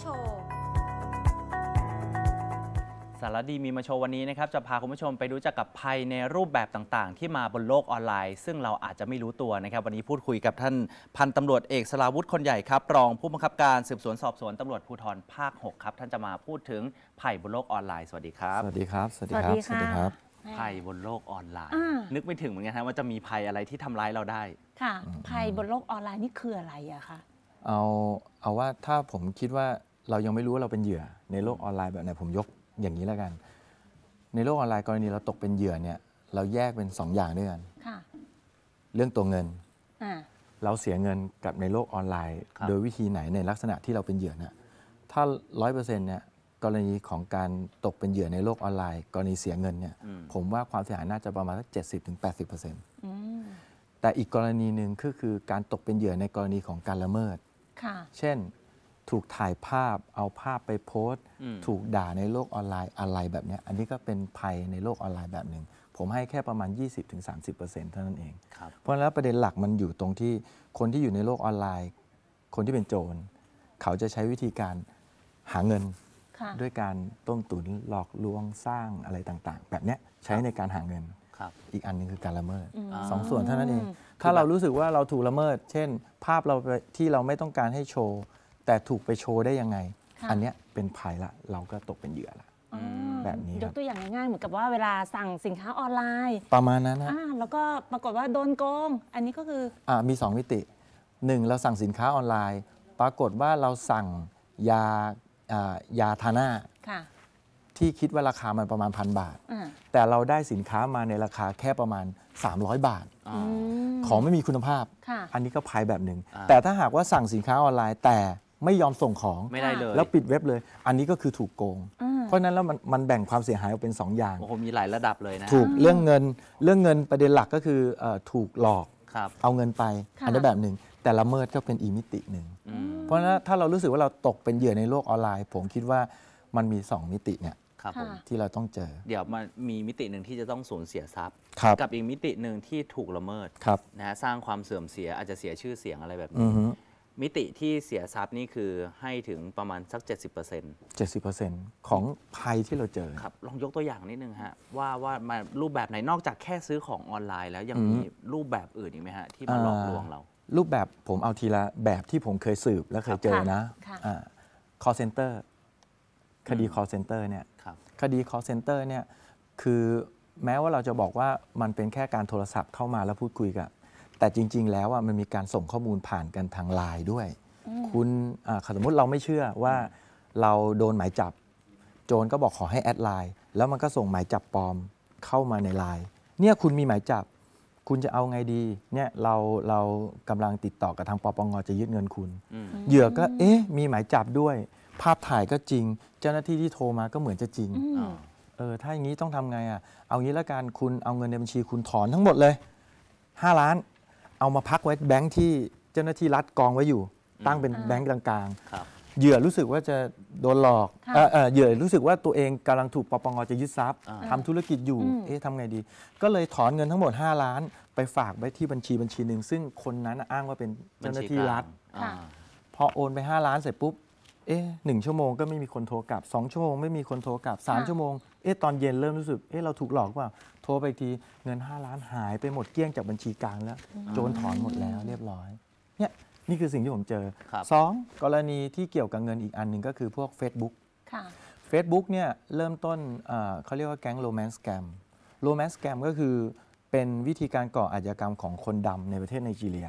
โชว์สารดีมีมาโชว์วันนี้นะครับ จะพาคุณผู้ชมไปรู้จักกับภัยในรูปแบบต่างๆ ที่มาบนโลกออนไลน์ ซึ่งเราอาจจะไม่รู้ตัวนะครับ วันนี้พูดคุยกับท่านพันตำรวจเอกสลาวุฒิคนใหญ่ครับ รองผู้บังคับการสืบสวนสอบสวนตำรวจภูธรภาค 6 ครับ ท่านจะมาพูดถึงภัยบนโลกออนไลน์สวัสดีครับสวัสดีครับสวัสดีครับสวัสดีครับ ภัยบนโลกออนไลน์ นึกไม่ถึงเหมือนกันฮะว่าจะมีภัยอะไรที่ทำร้ายเราได้ค่ะภัยบนโลกออนไลน์นี่คืออะไรอะคะเอาเอาว่าถ้าผมคิดว่าเรายังไม่รู้ว่าเราเป็นเหยื่อในโลกออนไลน์แบบไหนผมยกอย่างนี้แล้วกัน ในโลกออนไลน์กรณีเราตกเป็นเหยื่อเนี่ยเราแยกเป็น 2องอย่างด้วยกันเรื่องตัวเงิน เราเสียเงินกับในโลกออนไลน์ โดยวิธีไหนในลักษณะที่เราเป็นเหยื่อเนี่ยถ้าร้อยเปอร์เซ็นต์เนี่ยกรณีของการตกเป็นเหยื่อในโลกออนไลน์ กรณีเสียเงินเนี่ย ผมว่าความเสียหายน่าจะประมาณสักเจ็ดสิบถึงแปดสิบเปอร์เซ็นต์แต่อีกกรณีหนึ่งก็คือ การตกเป็นเหยื่อในกรณีของการละเมิดเช่นถูกถ่ายภาพเอาภาพไปโพสต์ ถูกด่าในโลกออนไลน์อะไรแบบนี้อันนี้ก็เป็นภัยในโลกออนไลน์แบบหนึ่งผมให้แค่ประมาณ 20-30%เท่านั้นเองเพราะฉะนั้นประเด็นหลักมันอยู่ตรงที่คนที่อยู่ในโลกออนไลน์ คนที่เป็นโจร เขาจะใช้วิธีการหาเงินด้วยการต้มตุนหลอกลวงสร้างอะไรต่างๆ แบบนี้ใช้ในการหาเงิน อีกอันนึงคือการละเมิดสองส่วนเท่านั้นเองถ้าเรารู้สึกว่าเราถูกละเมิด เช่น ภาพเราที่เราไม่ต้องการให้โชว์แต่ถูกไปโชว์ได้ยังไง อันเนี้ยเป็นภัยละ เราก็ตกเป็นเหยื่อละอแบบนี้ยกตัวอย่างง่ายๆเหมือนกับว่าเวลาสั่งสินค้าออนไลน์ ประมาณนั้นนะแล้วก็ปรากฏว่าโดนโกงอันนี้ก็คืออ่ามี2มิติ 1 เราสั่งสินค้าออนไลน์ ปรากฏว่าเราสั่งยาอ่ายาทาหน้าค่ะที่คิดว่าราคามันประมาณพันบาท แต่เราได้สินค้ามาในราคาแค่ประมาณ 300 บาทอของไม่มีคุณภาพอันนี้ก็ภายแบบหนึ่ง่งแต่ถ้าหากว่าสั่งสินค้าออนไลน์แต่ไม่ยอมส่งของไม่ได้เลย แล้วปิดเว็บเลย อันนี้ก็คือถูกโกง เพราะนั้นแล้วมันมันแบ่งความเสียหายออกเป็น2อย่างโอ้โหมีหลายระดับเลยนะ ถูกเรื่องเงิน เรื่องเงินประเด็นหลักก็คืออถูกหลอก เอาเงินไป อันนี้แบบหนึ่ง แต่ละเมิดก็เป็นอีมิติหนึ่ง เพราะนั้นถ้าเรารู้สึกว่าเราตกเป็นเหยื่อในโลกออนไลน์ ผมคิดว่ามันมี 2 มิติเนี่ยที่เราต้องเจอ เดี๋ยวมันมีมิติหนึ่งที่จะต้องสูญเสียทรัพย์ กับอีกมิติหนึ่งที่ถูกละเมิดนะฮะสร้างความเสื่อมเสีย อาจจะเสียชื่อเสียงอะไรแบบนี้มิติที่เสียทรัพย์นี่คือให้ถึงประมาณสัก 70% 70%ของภัยที่เราเจอครับลองยกตัวอย่างนิดนึงฮะ ว่าว่ามารูปแบบไหนนอกจากแค่ซื้อของออนไลน์แล้วยังมีรูปแบบอื่นอีกไหมฮะ ที่มาหลอกลวงเรารูปแบบผมเอาทีละแบบที่ผมเคยสืบและเคยเจอนะค่ะอ่า call center คดี call center เนี่ยคดีคดี call center เนี่ยคือแม้ว่าเราจะบอกว่ามันเป็นแค่การโทรศัพท์เข้ามาแล้วพูดคุยกับแต่จริงๆ แล้วอ่ะมันมีการส่งข้อมูลผ่านกันทางไลน์ด้วย คุณสมมติเราไม่เชื่อว่าเราโดนหมายจับ โจรก็บอกขอให้แอดไลน์ แล้วมันก็ส่งหมายจับปลอมเข้ามาในไลน์เนี่ยคุณมีหมายจับ คุณจะเอาไงดีเนี่ยเราเรากำลังติดต่อกับทางปปงจะยึดเงินคุณเหยื่อก็เอ๊ะ มีหมายจับด้วย ภาพถ่ายก็จริง เจ้าหน้าที่ที่โทรมาก็เหมือนจะจริงอเออถ้าอย่างนี้ต้องทำไงอ่ะเอางี้ละกันคุณเอาเงินในบัญชีคุณถอนทั้งหมดเลย 5 ล้านเอามาพักไว้แบงค์ที่เจ้าหน้าที่รัฐกองไว้อยู่ ตั้งเป็นแบงค์กลางๆเหยื่อรู้สึกว่าจะโดนหลอกเออเหยื่อรู้สึกว่าตัวเองกำลังถูกปปงจะยึดทรัพย์ทำธุรกิจอยู่เอ๊ะทำไงดี ก็เลยถอนเงินทั้งหมด 5 ล้านไปฝากไว้ที่บัญชีบัญชีหนึ่ง ซึ่งคนนั้นอ้างว่าเป็นเจ้าหน้าที่รัฐพอโอนไป 5 ล้านเสร็จปุ๊บเอ๊ะหนึ่งชั่วโมง ก็ไม่มีคนโทรกลับ2ชั่วโมงไม่มีคนโทรกลับ 3 ชั่วโมงเอ๊ะตอนเย็นเริ่มรู้สึกเอ๊ะเราถูกหลอกเปล่าโทรไปทีเงิน 5 ล้านหายไปหมดเกลี้ยงจากบัญชีกลางแล้วโจรถอนหมดแล้วเรียบร้อยเนี่ยนี่คือสิ่งที่ผมเจอ 2. กรณีที่เกี่ยวกับเงินอีกอันหนึ่งก็คือพวก Facebook ค่ะ Facebook เนี่ยเริ่มต้นเขาเรียกว่าแก๊งโรแมนต์แกมโรแมนต์แกมก็คือเป็นวิธีการก่ออาชญากรรมของคนดำในประเทศไนจีเรีย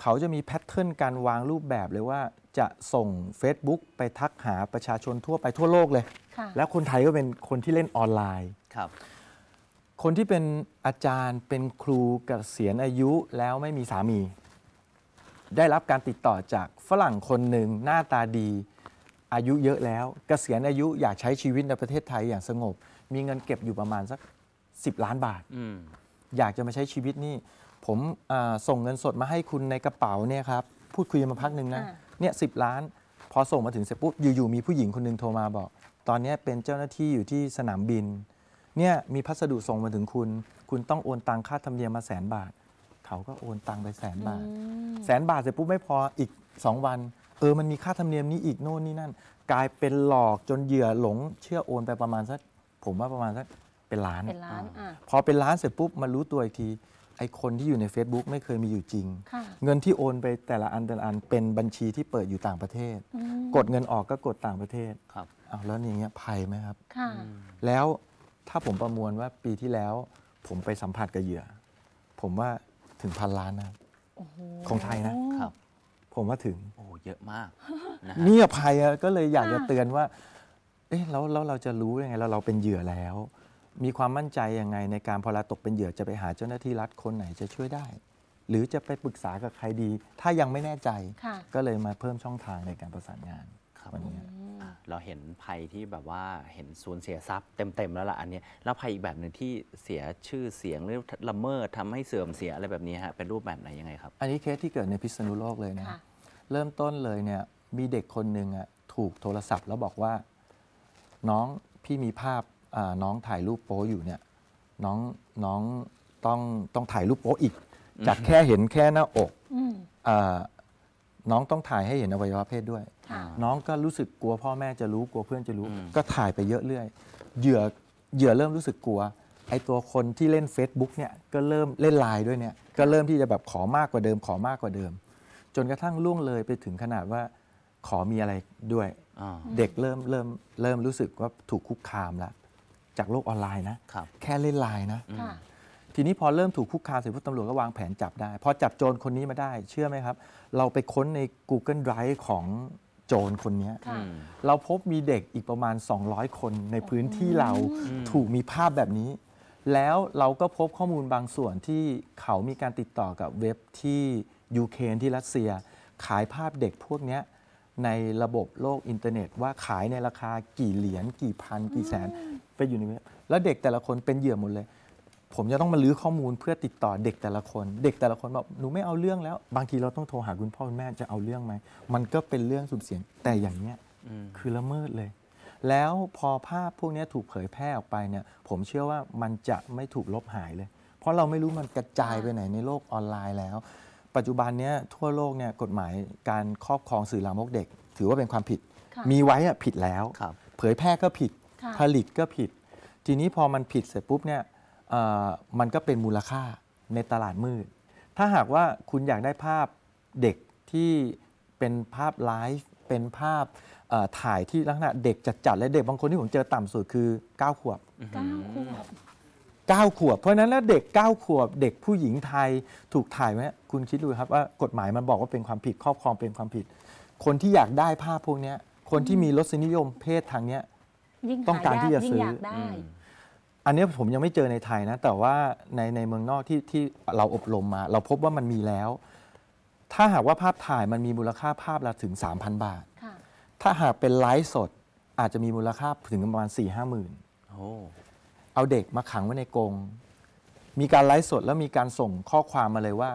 เขาจะมีแพทเทิร์นการวางรูปแบบเลยว่าจะส่ง Facebook ไปทักหาประชาชนทั่วไปทั่วโลกเลย และคนไทยก็เป็นคนที่เล่นออนไลน์ครับคนที่เป็นอาจารย์เป็นครูกเกษียณอายุแล้วไม่มีสามี ได้รับการติดต่อจากฝรั่งคนหนึ่ง หน้าตาดีอายุเยอะแล้วกเกษียณอายุอยากใช้ชีวิตในประเทศไทยอย่างสงบ มีเงินเก็บอยู่ประมาณสัก 10 ล้านบาท อยากจะมาใช้ชีวิตนี่ผมส่งเงินสดมาให้คุณในกระเป๋าเนี่ยครับพูดคุยมาพักหนึ่งนะเนี่ยสิล้าน พอส่งมาถึงเสร็จปุ๊บอยู่ๆมีผู้หญิงคนนึงโทรมาบอก ตอนนี้เป็นเจ้าหน้าที่อยู่ที่สนามบินเนี่ยมีพัสดุส่งมาถึงคุณ คุณต้องโอนตังค่าธรรมเนียมมาแสนบาท เขาก็โอนตังไปแสนบาท แสนบาทเสร็จปุ๊บไม่พออีก2วัน เออ มันมีค่าธรรมเนียมนี้อีกโน่นนี่นั่น กลายเป็นหลอกจนเหยื่อหลงเชื่อโอนไปประมาณสัก ผมว่าประมาณสักเป็นล้านเป็นล้านอ่พอเป็นล้านเสร็จปุ๊บ มารู้ตัวอีกที ไอคนที่อยู่ใน Facebook ไม่เคยมีอยู่จริง เงินที่โอนไปแต่ละอันแต่ละอันเป็นบัญชีที่เปิดอยู่ต่างประเทศ กดเงินออกก็กดต่างประเทศ ครับอ้าวแล้วอย่างเงี้ยภัยไหมครับแล้วถ้าผมประมวลว่าปีที่แล้ว ผมไปสัมผัสกับเหยื่อ ผมว่าถึงพันล้านนะของไทยนะครับ ผมว่าถึงโอ้เยอะมากนเนี่ยภัยก็เลยอยากจะเตือนว่าเอ๊ะแล้วแล้วเราจะรู้ยังไงเราเราเป็นเหยื่อแล้ว มีความมั่นใจยังไง ในการพอเราตกเป็นเหยื่อจะไปหาเจ้าหน้าที่รัฐคนไหนจะช่วยได้ หรือจะไปปรึกษากับใครดี ถ้ายังไม่แน่ใจก็เลยมาเพิ่มช่องทางในการประสานงานบวันนี้เราเห็นภัยที่แบบว่าเห็นสูญเสียทรัพย์ เต็ม ๆ แล้วล่ะอันนี้แล้วภัยอีกแบบหนึ่งที่เสียชื่อเสียงหรือละเมิดทำให้เสื่อมเสียอะไรแบบนี้ฮะเป็นรูปแบบไหนยังไงครับ อันนี้เคสที่เกิดในพิษณุโลกเลยนะะเริ่มต้นเลยเนี่ยมีเด็กคนหนึ่งอ่ะถูกโทรศัพท์ แล้วบอกว่า น้องพี่มีภาพน้องถ่ายรูปโป๊อยู่เนี่ยน้องน้องต้องต้องถ่ายรูปโป๊อีกจากแค่เห็นแค่หน้าอกอน้องต้องถ่ายให้เห็นอวัยวะเพศด้วยน้องก็รู้สึกกลัวพ่อแม่จะรู้กลัวเพื่อนจะรู้ ก็ถ่ายไปเยอะเรื่อย เหยื่อ เหยื่อเริ่มรู้สึกกลัว ไอตัวคนที่เล่น Facebook เนี่ยก็เริ่มเล่นไลน์ด้วยเนี่ย ก็เริ่มที่จะแบบขอมากกว่าเดิมขอมากกว่าเดิม จนกระทั่งล่วงเลยไปถึงขนาดว่าขอมีอะไรด้วยเด็กเริ่มเริ่มเริ่มรู้สึกว่าถูกคุกคามแล้วจากโลกออนไลน์นะแค่เล่นไลน์นะทีนี้พอเริ่มถูกคุกคามเสร็จพวกตำรวจก็วางแผนจับได้พอจับโจรคนนี้มาได้ เชื่อไหมครับ เราไปค้นใน Google Drive ของโจรคนนี้เราพบมีเด็กอีกประมาณ 200 คนในพื้นที่เราถูกมีภาพแบบนี้ แล้วเราก็พบข้อมูลบางส่วนที่เขามีการติดต่อกับเว็บที่ยูเครนที่รัสเซีย ขายภาพเด็กพวกนี้ในระบบโลกอินเทอร์เน็ต ว่าขายในราคากี่เหรียญกี่พันกี่แสนไปอยู่ในนี้แล้วเด็กแต่ละคนเป็นเหยื่อหมดเลยผมจะต้องมาลื้อข้อมูลเพื่อติดต่อเด็กแต่ละคน เด็กแต่ละคนบอกหนูไม่เอาเรื่องแล้ว บางทีเราต้องโทรหาคุณพ่อคุณแม่จะเอาเรื่องไหม มันก็เป็นเรื่องสุ่มเสี่ยง แต่อย่างเนี้ยคือละเมิดเลย แล้วพอภาพพวกนี้ถูกเผยแพร่ออกไปเนี่ย ผมเชื่อว่ามันจะไม่ถูกลบหายเลย เพราะเราไม่รู้มันกระจายไปไหนในโลกออนไลน์แล้ว ปัจจุบันนี้ทั่วโลกเนี่ย กฎหมาย การครอบครองสื่อลามกเด็ก ถือว่าเป็นความผิด มีไว้อะผิดแล้ว เผยแพร่ก็ผิด ผลิตก็ผิด ทีนี้พอมันผิดเสร็จปุ๊บเนี่ยมันก็เป็นมูลค่าในตลาดมืด ถ้าหากว่าคุณอยากได้ภาพเด็กที่เป็นภาพไลฟ์เป็นภาพถ่ายที่ลักษณะ เด็กจัดๆและเด็กบางคนที่ผมเจอต่ำสุดคือ9ขวบ9ขวบ 9 ขวบ เพราะนั้นแล้วเด็ก9ขวบเด็กผู้หญิงไทยถูกถ่ายไหมคุณคิดดูครับว่ากฎหมายมันบอกว่าเป็นความผิดครอบครองเป็นความผิด คนที่อยากได้ภาพพวกนี้คนที่มีรสนิยมเพศทางนี้ต้องการที่จะซื้ออันนี้ผมยังไม่เจอในไทยนะ แต่ว่าในในเมืองนอกที่ที่เราอบรมมา เราพบว่ามันมีแล้ว ถ้าหากว่าภาพถ่ายมันมีมูลค่าภาพละถึง 3,000 บาท ถ้าหากเป็นไลฟ์สดอาจจะมีมูลค่าถึงประมาณ4ี่ห้าหมื่นเอาเด็กมาขังไว้ในกรงมีการไลฟ์สดแล้วมีการส่งข้อความมาเลยว่า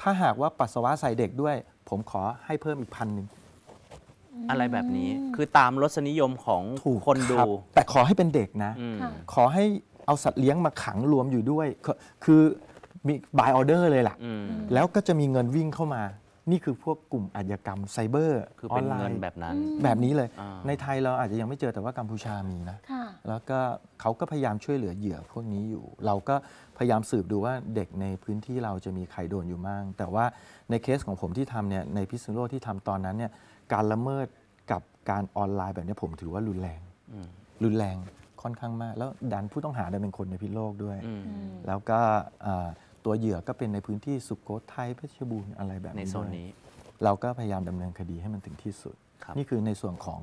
ถ้าหากว่าปัสสาวะใส่เด็กด้วย ผมขอให้เพิ่มอีกพันหนึ่งอะไรแบบนี้คือตามรสนิยมของถูกคนดู แต่ขอให้เป็นเด็กนะ ขอให้เอาสัตว์เลี้ยงมาขังรวมอยู่ด้วย คือมีบายออเดอร์เลยแหละแล้วก็จะมีเงินวิ่งเข้ามานี่คือพวกกลุ่มอาชญากรรมไซเบอร์ คือออเป็นไลเงิน์แบบนั้น แบบนี้เลย ในไทยเราอาจจะยังไม่เจอแต่ว่ากัมพูชามีนะแล้วก็เขาก็พยายามช่วยเหลือเหยื่อพวกนี้อยู่ เราก็พยายามสืบดูว่าเด็กในพื้นที่เราจะมีใครโดนอยู่บ้างแต่ว่าในเคสของผมที่ทำเนี่ยในพิษณุโลกที่ทำตอนนั้นเนี่ยการละเมิดกับการออนไลน์แบบนี้ผมถือว่ารุนแรงรุนแรงค่อนข้างมาก แล้วดันผู้ต้องหาดันเป็นคนในพิษโลกด้วยแล้วก็ตัวเหยื่อก็เป็นในพื้นที่สุโขทัยเพชรบูรณ์อะไรแบบนี้ในโซนนี้ เราก็พยายามดำเนินคดีให้มันถึงที่สุด นี่คือในส่วนของ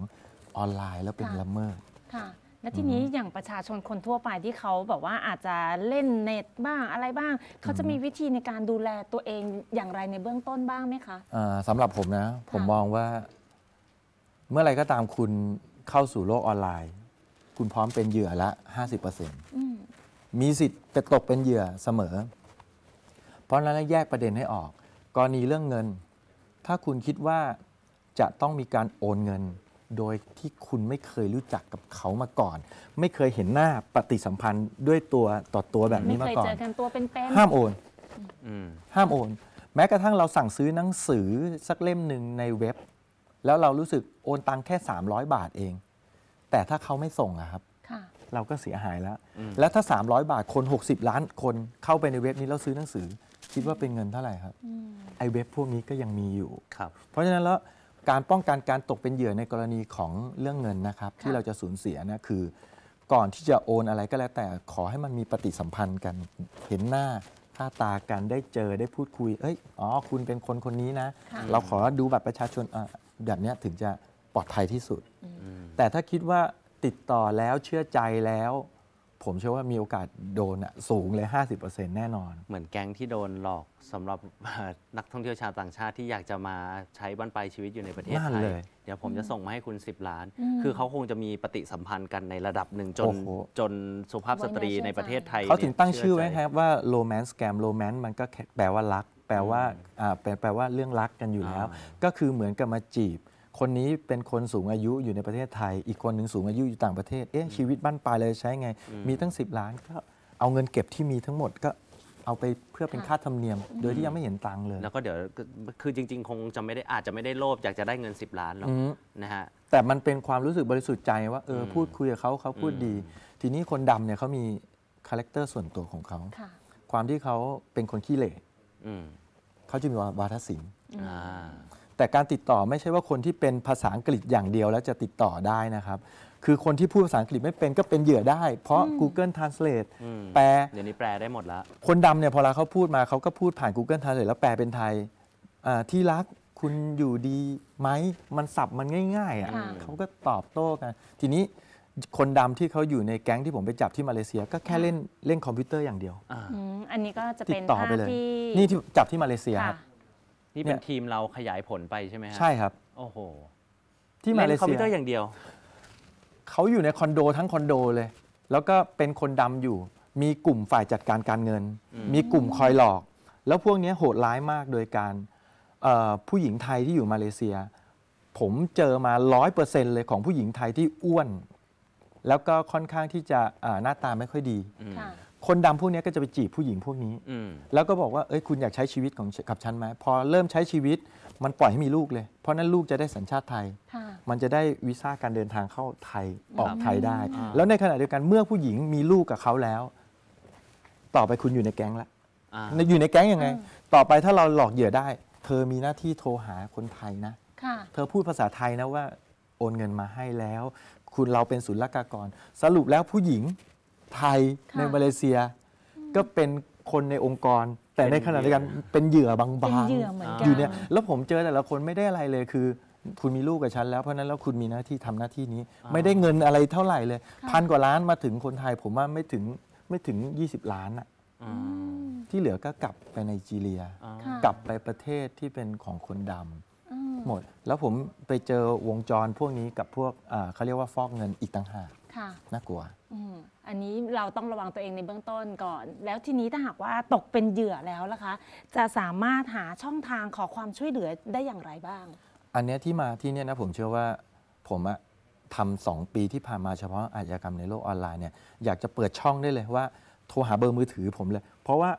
ออนไลน์แล้วเป็นละเมิดค่ะ และทีนี้อย่างประชาชนคนทั่วไปที่เขาแบบว่าอาจจะเล่นเน็ตบ้าง อะไรบ้าง เขาจะมีวิธีในการดูแลตัวเองอย่างไรในเบื้องต้นบ้างไหมคะสำหรับผมนะ ผมมองว่า เมื่อไรก็ตามคุณเข้าสู่โลกออนไลน์ คุณพร้อมเป็นเหยื่อละ50%มีสิทธิ์จะตกเป็นเหยื่อเสมอพราะนั้นแยกประเด็นให้ออก กรณีเรื่องเงิน ถ้าคุณคิดว่าจะต้องมีการโอนเงิน โดยที่คุณไม่เคยรู้จักกับเขามาก่อน ไม่เคยเห็นหน้าปฏิสัมพันธ์ด้วยตัวต่อตัวแบบนี้มาก่อนไม่เคยเจอกันตัวเป็นๆห้ามโอนห้ามโอนแม้กระทั่งเราสั่งซื้อหนังสือสักเล่มหนึ่งในเว็บ แล้วเรารู้สึกโอนตังคแค่ 300 บาทเอง แต่ถ้าเขาไม่ส่งอะครับ เราก็เสียหายแล้ว แล้วถ้า 300 บาทคน 60 ล้านคนเข้าไปในเว็บนี้แล้วซื้อหนังสือคิดว่าเป็นเงินเท่าไหร่ครับไอเว็บพวกนี้ก็ยังมีอยู่ครับเพราะฉะนั้นแล้วการป้องกันการตกเป็นเหยื่อในกรณีของเรื่องเงินนะครับ ที่เราจะสูญเสียนะคือก่อนที่จะโอนอะไรก็แล้ว แต่ขอให้มันมีปฏิสัมพันธ์กันเห็นหน้าค่าตากันได้เจอได้พูดคุยเอ้ยอ๋อคุณเป็นคนคนนี้นะ เราขอดูบัตรประชาชนแบบนี้ถึงจะปลอดภัยที่สุด แต่ถ้าคิดว่าติดต่อแล้วเชื่อใจแล้วผมเชื่อว่ามีโอกาสโดนอะสูงเลย 50%แน่นอน เหมือนแก๊งที่โดนหลอกสำหรับนักท่องเที่ยวชาวต่างชาติที่อยากจะมาใช้บ้านปลายชีวิตอยู่ในประเทศั่นไทยเลยเดี๋ยวผมจะส่งมาให้คุณ 10 ล้าน คือเขาคงจะมีปฏิสัมพันธ์กันในระดับหนึ่งจนจนสุภาพสตรีในประเทศไทยเขาถึงตั้งชื่อไว้ครับว่า romance scam romance มันก็แปลว่ารักแปลว่าอ่าแปลแปลว่าเรื่องรักกันอยู่แล้ว ก็คือเหมือนกับมาจีบคนนี้เป็นคนสูงอายุอยู่ในประเทศไทย อีกคนหนึ่งสูงอายุอยู่ต่างประเทศเอ๊ะชีวิตบ้านปลายเลยใช้ไง มีตั้ง 10 ล้านก็เอาเงินเก็บที่มีทั้งหมดก็เอาไปเพื่อเป็นค่าธรรมเนียม โดยที่ยังไม่เห็นตังค์เลย แล้วก็เดี๋ยวคือจริง ๆ คงจะไม่ได้อาจจะไม่ได้โลภอยากจะได้เงิน 10 ล้านหรอกนะฮะ แต่มันเป็นความรู้สึกบริสุทธิ์ใจว่า เออพูดคุยกับเขาเขาพูดดีทีนี้คนดำเนี่ยเขามีคาแรคเตอร์ส่วนตัวของเขาความที่เขาเป็นคนขี้เหร่เขาจะมีวาทศิลป์แต่การติดต่อไม่ใช่ว่าคนที่เป็นภาษาอังกฤษอย่างเดียวแล้วจะติดต่อได้นะครับ คือคนที่พูดภาษาอังกฤษไม่เป็นก็เป็นเหยื่อได้ เพราะ Google Translate แปลเดี๋ยวนี้แปลได้หมดละคนดำเนี่ยพอเราเขาพูดมาเขาก็พูดผ่าน Google Translate แล้วแปลเป็นไทยที่รักคุณอยู่ดีไหมมันสับมันง่ายๆะอ่ะเขาก็ตอบโต้กัน ทีนี้คนดำที่เขาอยู่ในแก๊งที่ผมไปจับที่มาเลเซีย ก็แค่เล่นเล่นคอมพิวเตอร์อย่างเดียวออันนี้ก็จะติเป็ดนต่อภาพไปเลยที่นี่ที่จับที่มาเลเซียครับที่เป็นทีมเราขยายผลไปใช่ไหมฮะใช่ครับ โอ้โหที่มาเลเซียคอมเพิวเตอร์อย่างเดียวเขาอยู่ในคอนโดทั้งคอนโดเลย แล้วก็เป็นคนดำอยู่ มีกลุ่มฝ่ายจัดการการเงินมมีกลุ่มคอยหลอก แล้วพวกนี้โหดร้ายมากโดยการผู้หญิงไทยที่อยู่มาเลเซีย ผมเจอมาร้อยเปอร์เซ็นเลยของผู้หญิงไทยที่อ้วน แล้วก็ค่อนข้างที่จะหน้าตาไม่ค่อยดีคนดำพวกนี้ก็จะไปจีบผู้หญิงพวกนี้อแล้วก็บอกว่าเอ้ยคุณอยากใช้ชีวิตของกับฉันไหมพอเริ่มใช้ชีวิตมันปล่อยให้มีลูกเลย เพราะนั้นลูกจะได้สัญชาติไทยมันจะได้วีซ่าการเดินทางเข้าไทยออกไทยได้ แล้วในขณะเดียวกันเมื่อผู้หญิงมีลูกกับเขาแล้ว ต่อไปคุณอยู่ในแก๊งละอยู่ในแก๊งยังไง ต่อไปถ้าเราหลอกเหยื่อได้ เธอมีหน้าที่โทรหาคนไทยนะเธอพูดภาษาไทยนะว่า โอนเงินมาให้แล้ว คุณเราเป็นศูนย์ลกากรสรุปแล้วผู้หญิงไทยในมาเลเซีย ก็เป็นคนในองค์กร แต่ในขณะเดียวกันเป็นเหยื่อบางออๆอยู่เนี่ย แล้วผมเจอแต่ละคนไม่ได้อะไรเลยคือ คุณมีลูกกับฉัน แล้วเพราะนั้นแล้วคุณมีหน้าที่ทำหน้าที่นี้ ไม่ได้เงินอะไรเท่าไหร่เลยพันกว่าล้านมาถึงคนไทย ผมว่าไม่ถึงไม่ถึง 20 ล้านอะอที่เหลือก็กลับไปในจีเรีย กลับไปประเทศที่เป็นของคนดำาหมด แล้วผมไปเจอวงจรพวกนี้กับพวกเขาเรียกว่าฟอกเงินอีกต่างหากน่ากลัวอันนี้เราต้องระวังตัวเองในเบื้องต้นก่อน แล้วทีนี้ถ้าหากว่าตกเป็นเหยื่อแล้วล่ะคะ จะสามารถหาช่องทางขอความช่วยเหลือได้อย่างไรบ้าง อันเนี้ยที่มาที่เนี่ยนะผมเชื่อว่าผมอะทำสองปีที่ผ่านมาเฉพาะอาชญากรรมในโลกออนไลน์เนี่ยอยากจะเปิดช่องได้เลยว่าโทรหาเบอร์มือถือผมเลย เพราะว่า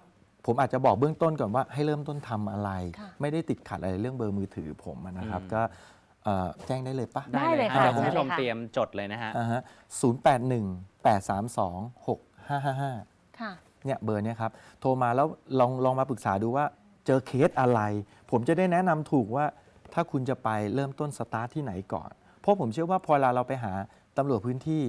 ผมอาจจะบอกเบื้องต้นก่อนว่าให้เริ่มต้นทำอะไระไม่ได้ติดขัดอะไรเรื่องเบอร์มือถือผมนะครับก็แจ้งได้เลยปะได้เลยค่ะคุณผู้ชมเตรียมจดเลยนะฮะฮะศูนย์แปดหนึ่ง832 6555ค่ะเนี่ยเบอร์เนี่ยครับ โทรมาแล้วลองลองมาปรึกษาดูว่าเจอเคสอะไร ผมจะได้แนะนำถูกว่าถ้าคุณจะไปเริ่มต้นสตาร์ทที่ไหนก่อน เพราะผมเชื่อว่าพอเราเราไปหาตำรวจพื้นที่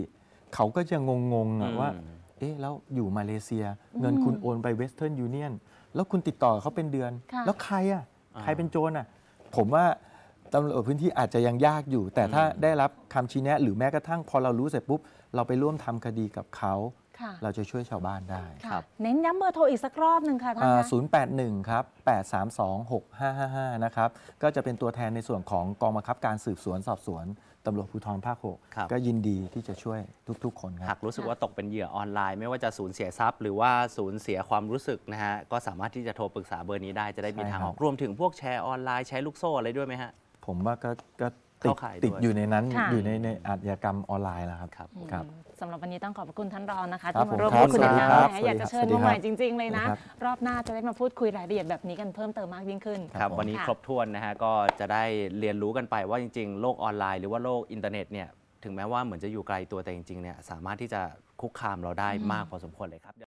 เขาก็จะงงๆอะว่า เอ๊ะ แล้วอยู่มาเลเซีย เงินคุณโอนไปเวสเทิร์นยูเนียน แล้วคุณติดต่อเขาเป็นเดือน แล้วใครอ่ะใครเป็นโจรอ่ะ ผมว่าตำรวจพื้นที่อาจจะยังยากอยู่ แต่ถ้าได้รับคำชี้แนะหรือแม้กระทั่งพอเรารู้เสร็จปุ๊บ เราไปร่วมทำคดีกับเขา เราจะช่วยชาวบ้านได้ ครับเน้นย้ำเบอร์โทรอีกสักรอบหนึ่งค่ะท่านแปดหนึ่งครับแปดสสามองหหก้าห้าห้านะครับ ก็จะเป็นตัวแทนในส่วนของกองบังคับการสืบสวนสอบสวนตำรวจภูธรภาคหกก็ยินดีที่จะช่วยทุกๆคนครับหากรู้สึกว่าตกเป็นเหยื่อออนไลน์ไม่ว่าจะสูญเสียทรัพย์หรือว่าสูญเสียความรู้สึกนะฮะ ก็สามารถที่จะโทรปรึกษาเบอร์นี้ได้ จะได้มีทางออก รวมถึงพวกแชร์ออนไลน์ใช้ลูกโซ่อะไรด้วยไหมฮะผมว่าก็ก็ติดดติดอยู่ในนั้นอยู่ในในอาชญากรรมออนไลน์แล้วครับครับสำหรับวันนี้ต้องขอบคุณท่านรองนะคะที่มาร่วมพูดคุยกันนะคอยากจะเชิญมาใหม่จริง ๆ เลยนะ รอบหน้าจะได้มาพูดคุยรายละเอียด แบบนี้กัน เพิ่มเติมมากยิ่งขึ้น ครับวันนี้คครบถ้วนนะฮะ ก็จะได้เรียนรู้กันไปว่าจริงๆ โลกออนไลน์หรือว่าโลกอินเทอร์เน็ตเนี่ยถึงแม้ว่าเหมือนจะอยู่ไกลตัวแต่จริงๆเนี่ยสามารถที่จะคุกคามเราได้มากพอสมควรเลยครับ